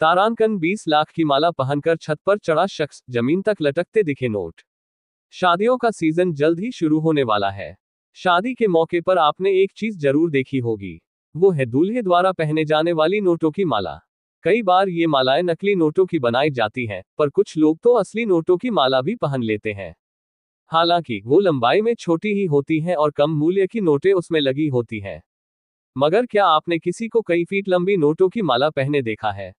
तारानकन 20 लाख की माला पहनकर छत पर चढ़ा शख्स जमीन तक लटकते दिखे नोट शादियों का सीजन जल्द ही शुरू होने वाला है शादी के मौके पर आपने एक चीज जरूर देखी होगी वो है दूल्हे द्वारा पहने जाने वाली नोटों की माला कई बार ये मालाएं नकली नोटों की बनाई जाती हैं पर कुछ लोग तो असली नोटों की माला भी पहन लेते हैं हालांकि वो लंबाई में छोटी ही होती है और कम मूल्य की नोटें उसमें लगी होती हैं मगर क्या आपने किसी को कई फीट लंबी नोटों की माला पहने देखा है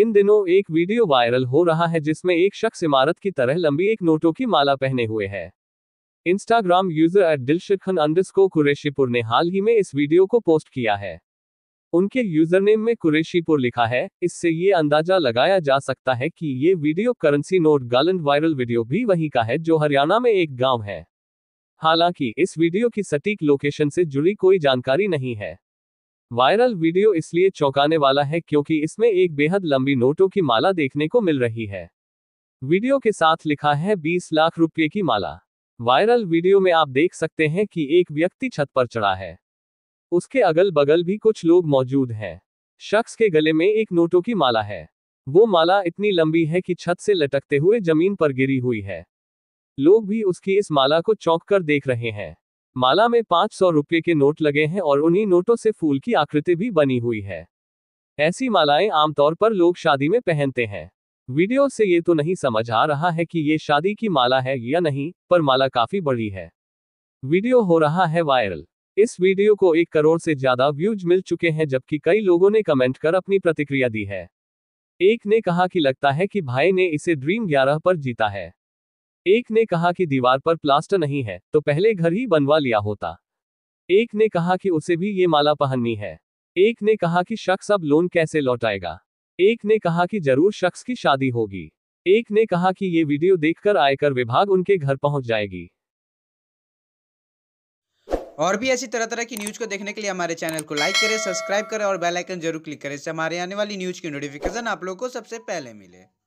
इन दिनों एक वीडियो वायरल हो रहा है जिसमें एक शख्स इमारत की तरह लंबी एक नोटों की माला पहने हुए है Instagram user at Dilshar underscore Qureshipur ने हाल ही में इस वीडियो को पोस्ट किया है उनके यूजरनेम में कुरेशीपुर लिखा है इससे ये अंदाजा लगाया जा सकता है कि ये वीडियो करेंसी नोट गालन वायरल वीडियो भी वहीं का है जो हरियाणा में एक गांव है हालांकि इस वीडियो की सटीक लोकेशन से जुड़ी कोई जानकारी नहीं है वायरल वीडियो इसलिए चौंकाने वाला है क्योंकि इसमें एक बेहद लंबी नोटों की माला देखने को मिल रही है वीडियो के साथ लिखा है 20 लाख रुपए की माला वायरल वीडियो में आप देख सकते हैं कि एक व्यक्ति छत पर चढ़ा है उसके अगल बगल भी कुछ लोग मौजूद हैं शख्स के गले में एक नोटों की माला है वो माला इतनी लंबी है कि छत से लटकते हुए जमीन पर गिरी हुई है लोग भी उसकी इस माला को चौंक कर देख रहे हैं माला में पांच सौ रुपये के नोट लगे हैं और उन्हीं नोटों से फूल की आकृति भी बनी हुई है ऐसी मालाएं आमतौर पर लोग शादी में पहनते हैं वीडियो से ये तो नहीं समझ आ रहा है कि ये शादी की माला है या नहीं पर माला काफी बड़ी है वीडियो हो रहा है वायरल इस वीडियो को एक करोड़ से ज्यादा व्यूज मिल चुके हैं जबकि कई लोगों ने कमेंट कर अपनी प्रतिक्रिया दी है एक ने कहा कि लगता है कि भाई ने इसे ड्रीम ग्यारह पर जीता है एक ने कहा कि दीवार पर प्लास्टर नहीं है तो पहले घर ही बनवा लिया होता एक ने कहा कि उसे भी ये माला पहननी है एक ने कहा कि शख्स अब लोन कैसे लौटाएगा एक ने कहा कि जरूर शख्स की शादी होगी एक ने कहा कि ये वीडियो देखकर आयकर विभाग उनके घर पहुंच जाएगी और भी ऐसी तरह तरह की न्यूज को देखने के लिए हमारे चैनल को लाइक करें सब्सक्राइब करें और बेल आइकन जरूर क्लिक करें इससे हमारे आने वाली न्यूज की नोटिफिकेशन आप लोगों को सबसे पहले मिले